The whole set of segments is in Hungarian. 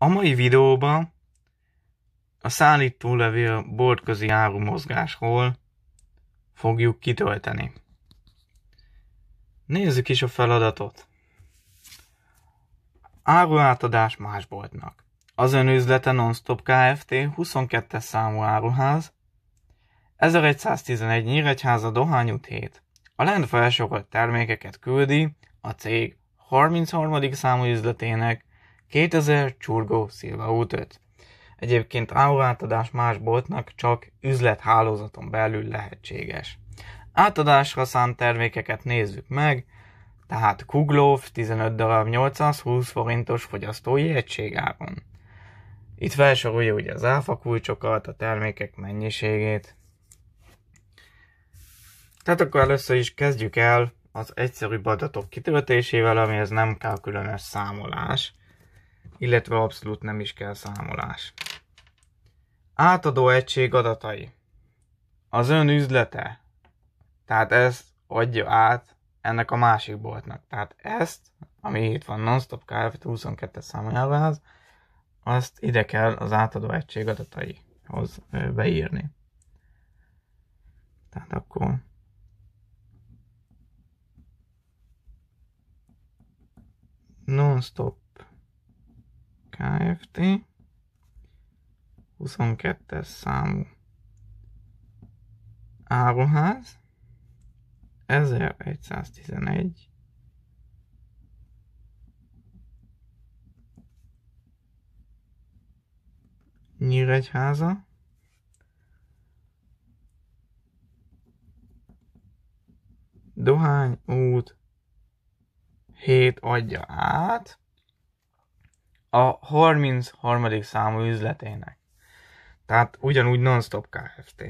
A mai videóban a szállítólevél boltközi áru mozgásról fogjuk kitölteni. Nézzük is a feladatot. Áruátadás más boltnak. Az üzlete Nonstop Kft. 22-es számú áruház, 1111 Nyíregyháza Dohány út 7. A lent felsorolt termékeket küldi a cég 33. számú üzletének 2000 csurgó szilva útöt. Egyébként átadás más boltnak csak üzlethálózaton belül lehetséges. Átadásra szánt termékeket nézzük meg, tehát Kuglóf 15 darab 820 forintos fogyasztói egységáron. Itt felsorolja ugye az áfa kulcsokat, a termékek mennyiségét. Tehát akkor először is kezdjük el az egyszerűbb adatok kitöltésével, amihez nem kell különös számolás illetve abszolút nem is kell számolás. Átadó egység adatai. Az ön üzlete. Tehát ezt adja át ennek a másik boltnak. Tehát ezt, ami itt van Nonstop Kft. 22-es számjában, azt ide kell az átadó egység adataihoz beírni. Tehát akkor non-stop Kft. 22-es számú áruház 1111 Nyíregyháza Dohány út 7 adja át a 33. számú üzletének. Tehát ugyanúgy non-stop Kft.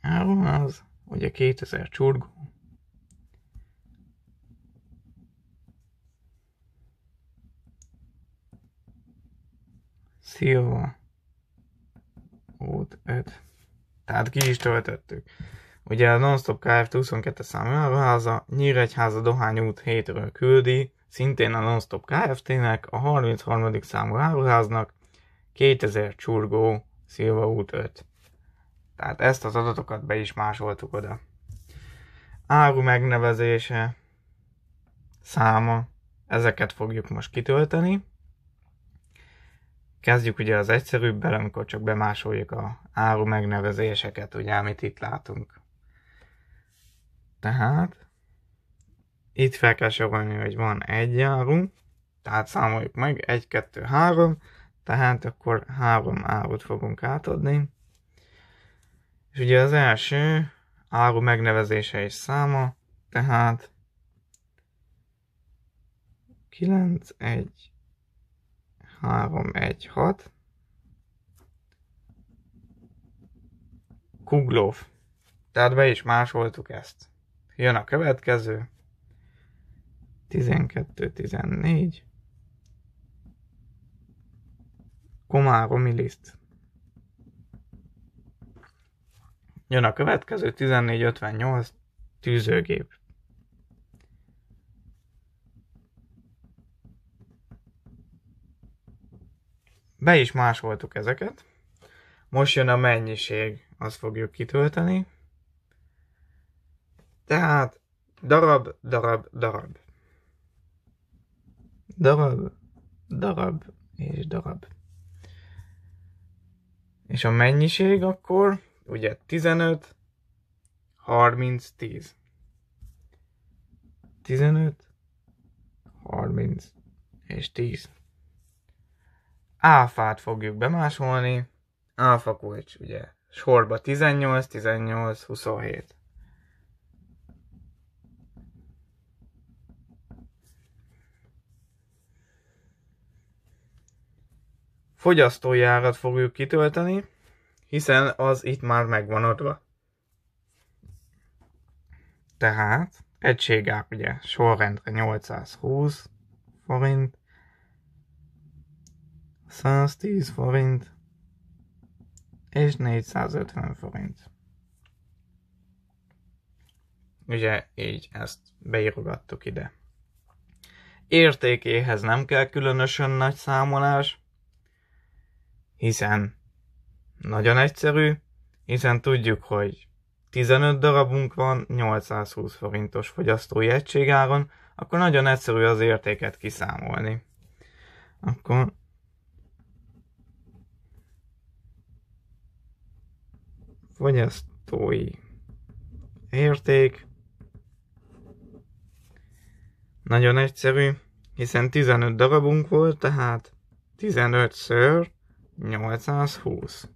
Áron az, ugye 2000 csurgó, Silva. Út 5. Tehát ki is töltöttük. Ugye a Nonstop Kft. 22 számú elváza, Nyíregyháza Dohány út 7-ről küldi, szintén a Nonstop Kft.-nek, a 33. számú áruháznak, 2000 csurgó, Szilva út 5. Tehát ezt az adatokat be is másoltuk oda. Áru megnevezése, száma, ezeket fogjuk most kitölteni. Kezdjük ugye az egyszerűbbel, amikor csak bemásoljuk a áru megnevezéseket, ugye, amit itt látunk. Tehát itt fel kell sorolni, hogy van egy áru, tehát számoljuk meg, 1, 2, 3, tehát akkor három árut fogunk átadni. És ugye az első áru megnevezése és száma, tehát 9, 1, 316. Kuglov. Tehát be is másoltuk ezt. Jön a következő. 12, 14. Komáromi liszt. Jön a következő 1458 tűzőgép. be is másoltuk ezeket. Most jön a mennyiség, azt fogjuk kitölteni. Tehát darab, darab, darab. Darab, darab és darab. És a mennyiség akkor, ugye 15, 30, 10. 15, 30 és 10 áfát fogjuk bemásolni, áfa kulcs, ugye, sorba 18, 18, 27. Fogyasztói árat fogjuk kitölteni, hiszen az itt már megvan adva. Tehát egységár ugye sorrendre 820 forint, 110 forint és 450 forint. Ugye így ezt beírogattuk ide. Értékéhez nem kell különösen nagy számolás, hiszen nagyon egyszerű, hiszen tudjuk, hogy 15 darabunk van 820 forintos fogyasztói egységáron, akkor nagyon egyszerű az értéket kiszámolni. Akkor fogyasztói érték nagyon egyszerű, hiszen 15 darabunk volt, tehát 15 ször 820.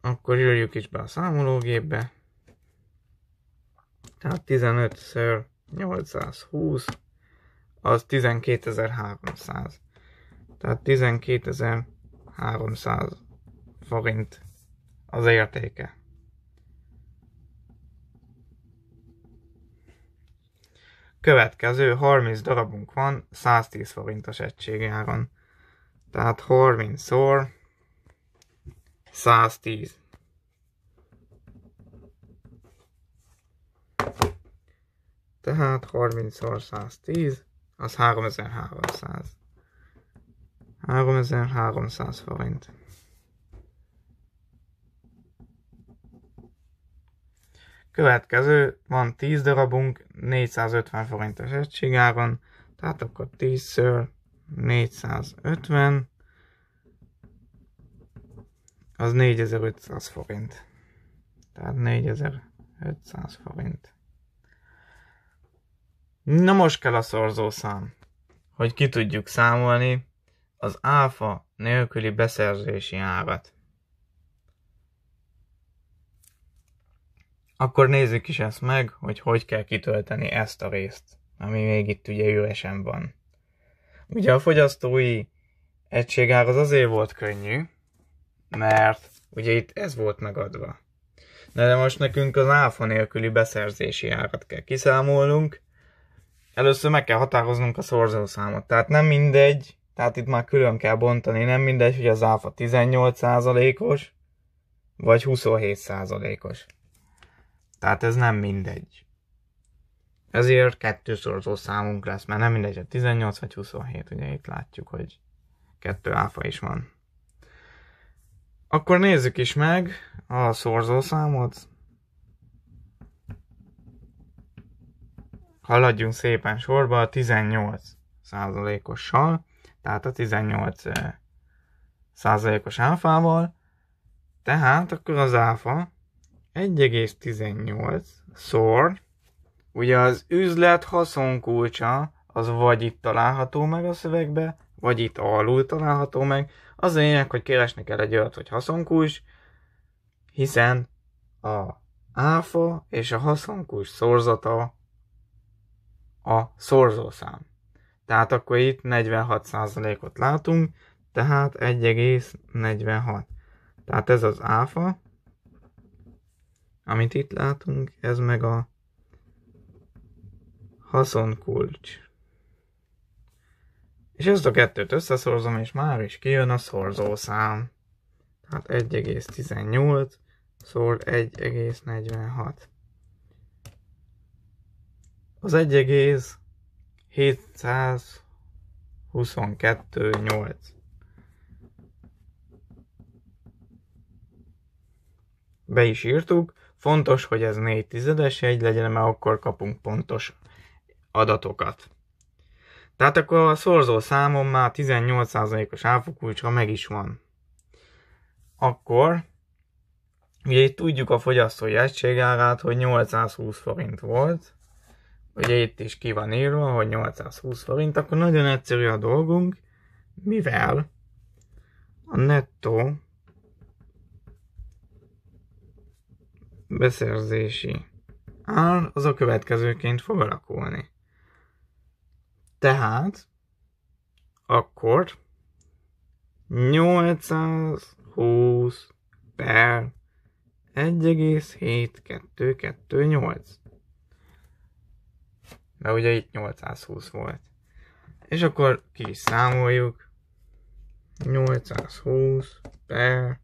Akkor jöjjük is be a számológépbe. Tehát 15 ször 820, az 12.300. Tehát 12.300 forint az értéke. Következő 30 darabunk van 110 forintos egységáron. Tehát 30-szor 110. Tehát 30-szor 110, az 3300. 3300 forint. Következő, van 10 darabunk, 450 forintos egységáron, tehát akkor 10-ször 450, az 4500 forint. Tehát 4500 forint. Na most kell a szorzószám, hogy ki tudjuk számolni az áfa nélküli beszerzési árat. Akkor nézzük is ezt meg, hogy hogy kell kitölteni ezt a részt, ami még itt ugye üresen van. Ugye a fogyasztói egységár az azért volt könnyű, mert ugye itt ez volt megadva. Na de most nekünk az áfa nélküli beszerzési árat kell kiszámolnunk. Először meg kell határoznunk a szorzószámot. Tehát nem mindegy, tehát itt már külön kell bontani, nem mindegy, hogy az áfa 18%-os, vagy 27%-os. Tehát ez nem mindegy. Ezért kettőszorzó számunk lesz, mert nem mindegy, hogy 18 vagy 27, ugye itt látjuk, hogy kettő áfa is van. Akkor nézzük is meg a szorzószámot. Haladjunk szépen sorba a 18 százalékossal, tehát a 18 eh, százalékos áfával. Tehát akkor az áfa 1,18 szor, ugye az üzlet haszonkulcsa az vagy itt található meg a szövegbe, vagy itt alul található meg. Az a lényeg, hogy keresni kell egy olyat, hogy haszonkulcs, hiszen a áfa és a haszonkulcs szorzata a szorzószám. Tehát akkor itt 46%-ot látunk, tehát 1,46. Tehát ez az áfa, amit itt látunk, ez meg a haszonkulcs. És ezt a kettőt összeszorzom, és már is kijön a szorzószám. Tehát 1,18 szor 1,46. Az 1,722,8. Be is írtuk, Fontos, hogy ez négy tizedes jegy legyen, mert akkor kapunk pontos adatokat. Tehát akkor a szorzó számom már 18%-os ha meg is van. Akkor, ugye itt tudjuk a fogyasztói egységárát, hogy 820 forint volt, ugye itt is ki van írva, hogy 820 forint, akkor nagyon egyszerű a dolgunk, mivel a nettó beszerzési ár az a következőként fog alakulni. Tehát akkor 820 per 1,7228. Mert ugye itt 820 volt. És akkor ki is számoljuk. 820 per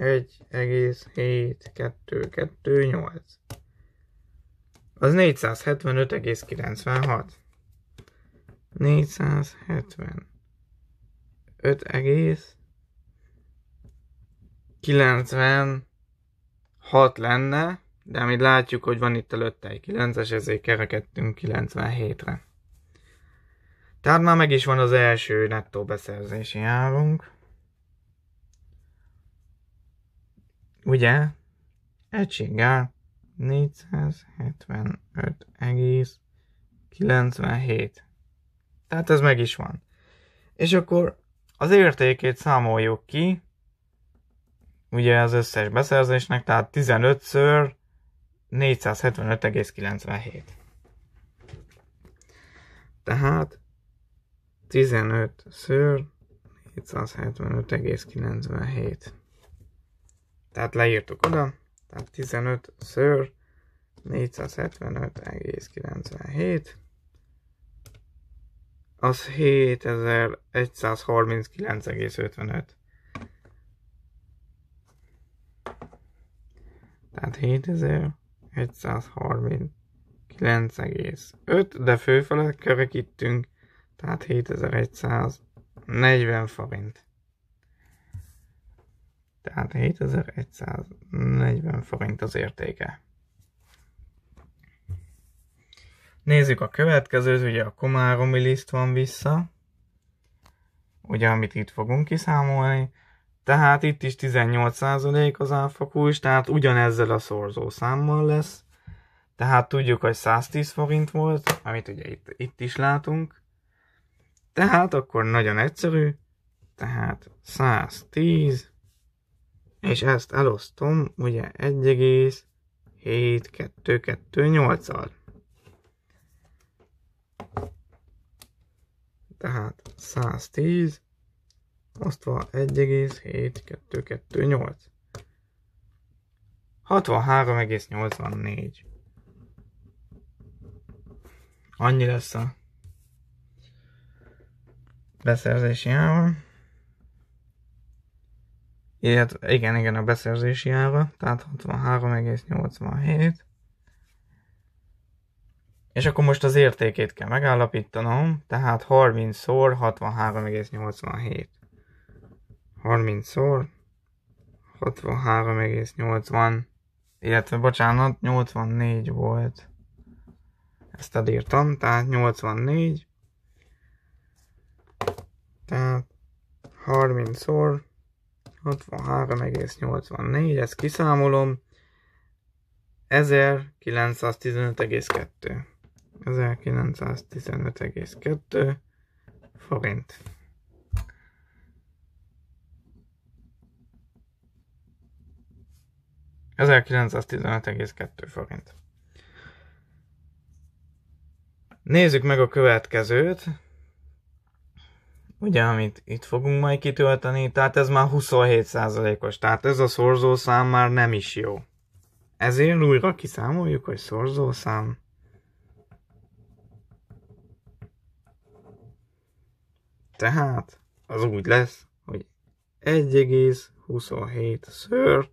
1,7228. Az 475,96. 470. 5 lenne, de amit látjuk, hogy van itt előtte egy 9-es, ezért kerekedtünk 97-re. Tehát már meg is van az első nettó beszerzési árunk. ugye? Egységgel 475,97. Tehát ez meg is van. És akkor az értékét számoljuk ki, ugye az összes beszerzésnek, tehát 15-ször 475,97. Tehát 15-ször 475,97. Tehát leírtuk oda, tehát 15 ször 475,97 az 7139,55 tehát 7139,5 de főfele kerekítünk tehát 7140 forint tehát 7140 forint az értéke. Nézzük a következőt, ugye a komáromi liszt van vissza, ugye amit itt fogunk kiszámolni, tehát itt is 18% az áfa tehát ugyanezzel a szorzó számmal lesz, tehát tudjuk, hogy 110 forint volt, amit ugye itt, itt is látunk, tehát akkor nagyon egyszerű, tehát 110 és ezt elosztom ugye 1,7228-al. Tehát 110 osztva 1,7228. 63,84. Annyi lesz a beszerzési ára. Ilyet, hát igen, igen, a beszerzési ára, tehát 63,87. És akkor most az értékét kell megállapítanom, tehát 30-szor 63,87. 30-szor 63,80, illetve bocsánat, 84 volt. Ezt elírtam, tehát 84. Tehát 30-szor 63,84, ezt kiszámolom. 1915,2. 1915,2 forint. kettő forint. Nézzük meg a következőt ugye, amit itt fogunk majd kitölteni, tehát ez már 27%-os, tehát ez a szorzószám már nem is jó. Ezért újra kiszámoljuk, hogy szorzószám. Tehát az úgy lesz, hogy 1,27 ször,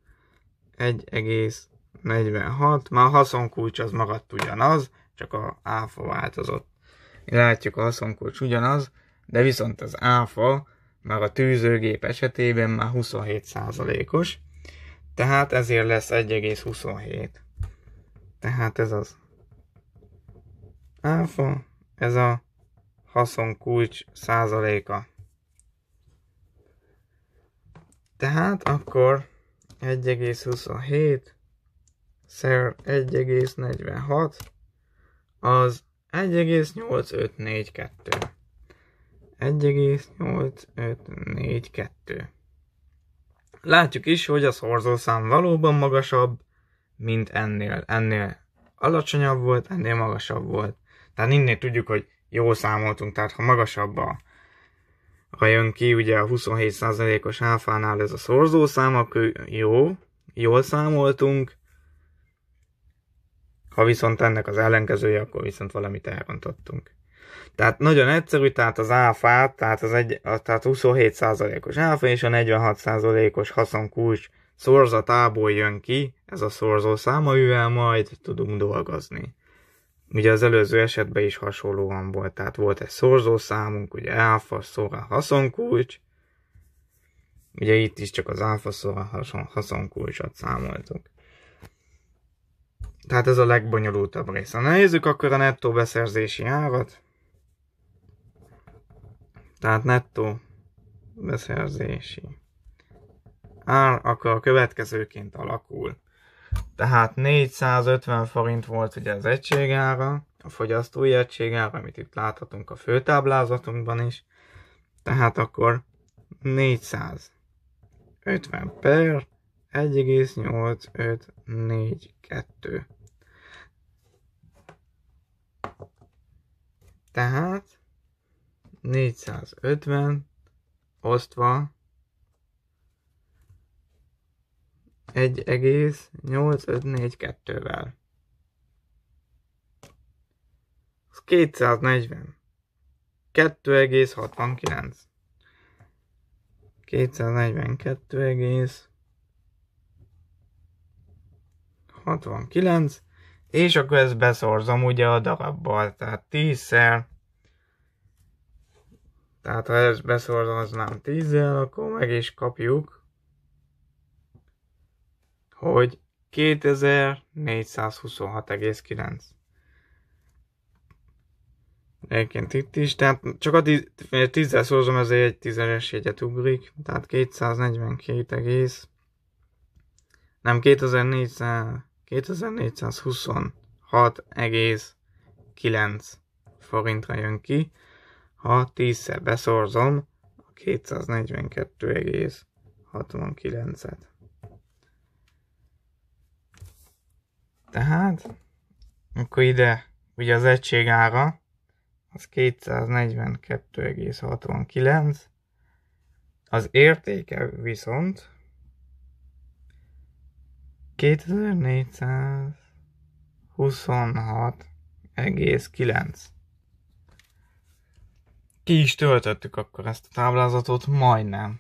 1,46, már a haszonkulcs az maradt ugyanaz, csak a áfa változott. Látjuk, a haszonkulcs ugyanaz, de viszont az áfa már a tűzőgép esetében már 27%-os, tehát ezért lesz 1,27. Tehát ez az áfa, ez a haszonkulcs százaléka. Tehát akkor 1,27 szer 1,46 az 1,8542. 1,8542. Látjuk is, hogy a szorzószám valóban magasabb, mint ennél. Ennél alacsonyabb volt, ennél magasabb volt. Tehát innen tudjuk, hogy jó számoltunk, tehát ha magasabb a, ha jön ki ugye a 27%-os áfánál ez a szorzószám, akkor jó, jól számoltunk, ha viszont ennek az ellenkezője, akkor viszont valamit elrontottunk. Tehát nagyon egyszerű, tehát az áfát, tehát, az egy, a, tehát 27%-os áfa és a 46%-os haszonkulcs szorzatából jön ki, ez a szorzó száma amivel majd tudunk dolgozni. Ugye az előző esetben is hasonlóan volt, tehát volt egy szorzó számunk, ugye áfa, szóra, haszonkulcs, ugye itt is csak az áfa, szóra, hason, haszonkulcsot számoltuk. Tehát ez a legbonyolultabb része. Na nézzük akkor a nettó beszerzési árat. Tehát nettó beszerzési ár, akkor a következőként alakul. Tehát 450 forint volt ugye az egységára, a fogyasztói egységára, amit itt láthatunk a főtáblázatunkban is. Tehát akkor 450 per 1,8542. Tehát 450 osztva 1,8542-vel. Az 240. 2,69. 242,69 és akkor ezt beszorzom ugye a darabbal, tehát 10-szer tehát ha ezt beszorzaznám 10 akkor meg is kapjuk, hogy 2426,9. Egyébként itt is, tehát csak a 10 tíz, szorozom, ezért egy 10 jegyet ugrik, tehát 242 egész, nem 2426,9 forintra jön ki. Ha 10-szer beszorzom, a 242,69-et. Tehát, akkor ide ugye az egység ára, az 242,69, az értéke viszont 2426,9. Ki is töltöttük akkor ezt a táblázatot, majdnem.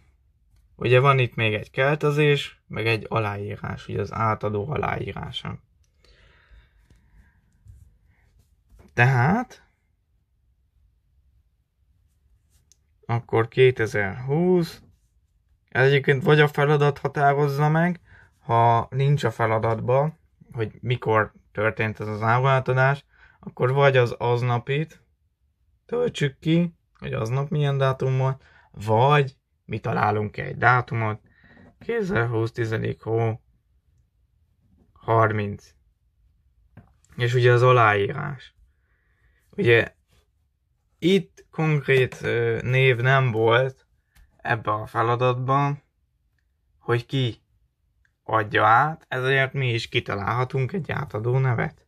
Ugye van itt még egy keltezés, meg egy aláírás, ugye az átadó aláírása. Tehát, akkor 2020, ez egyébként vagy a feladat határozza meg, ha nincs a feladatba, hogy mikor történt ez az áruátadás, akkor vagy az aznapit töltsük ki, hogy aznap milyen dátum van, vagy mi találunk egy dátumot, 2020 10. hó 30. És ugye az aláírás. Ugye itt konkrét név nem volt ebben a feladatban, hogy ki adja át, ezért mi is kitalálhatunk egy átadó nevet.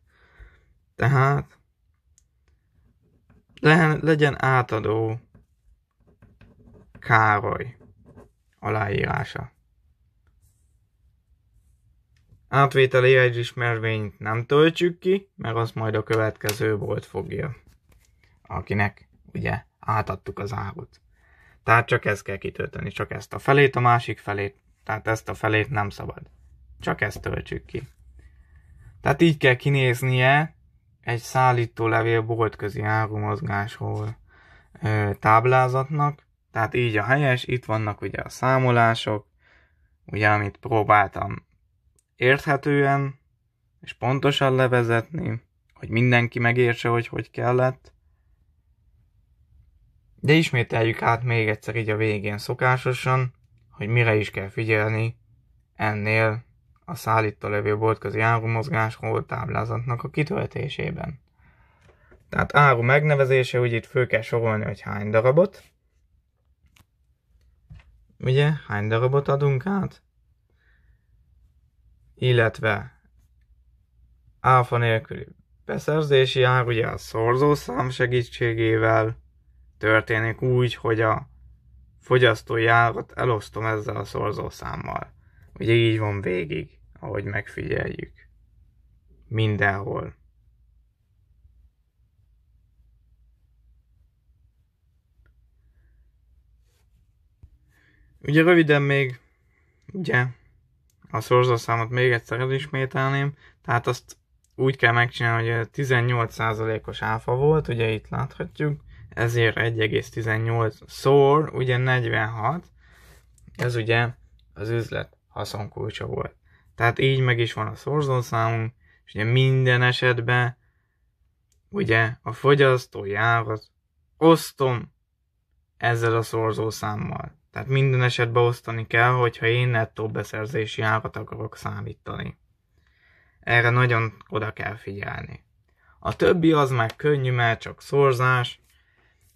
Tehát le, legyen átadó Károly aláírása. Átvételi ismervényt nem töltsük ki, mert az majd a következő volt fogja, akinek ugye átadtuk az árut. Tehát csak ezt kell kitölteni, csak ezt a felét, a másik felét, tehát ezt a felét nem szabad. Csak ezt töltsük ki. Tehát így kell kinéznie egy szállítólevél boltközi árumozgásról ö, táblázatnak, tehát így a helyes, itt vannak ugye a számolások, ugye amit próbáltam érthetően és pontosan levezetni, hogy mindenki megértse, hogy hogy kellett. De ismételjük át még egyszer így a végén szokásosan, hogy mire is kell figyelni ennél a szállító levő boltközi árumozgás táblázatnak a kitöltésében. Tehát áru megnevezése, úgy itt föl kell sorolni, hogy hány darabot. Ugye, hány darabot adunk át? Illetve áfa nélküli beszerzési ár, ugye a szorzószám segítségével történik úgy, hogy a fogyasztói árat elosztom ezzel a szorzószámmal. Ugye így van végig ahogy megfigyeljük. Mindenhol. Ugye röviden még, ugye, a szorzatszámot még egyszer elismételném, tehát azt úgy kell megcsinálni, hogy 18%-os áfa volt, ugye itt láthatjuk, ezért 1,18 szor, ugye 46, ez ugye az üzlet haszonkulcsa volt. Tehát így meg is van a szorzószámunk, és ugye minden esetben ugye a fogyasztói árat osztom ezzel a szorzószámmal. Tehát minden esetben osztani kell, hogyha én nettó beszerzési árat akarok számítani. Erre nagyon oda kell figyelni. A többi az már könnyű, mert csak szorzás,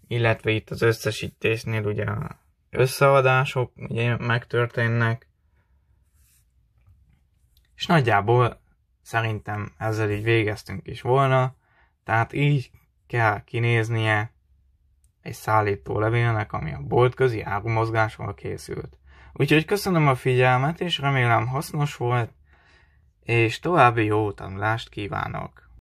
illetve itt az összesítésnél ugye összeadások ugye megtörténnek, és nagyjából szerintem ezzel így végeztünk is volna, tehát így kell kinéznie egy szállító levélnek, ami a boltközi árumozgásról készült. Úgyhogy köszönöm a figyelmet, és remélem hasznos volt, és további jó tanulást kívánok!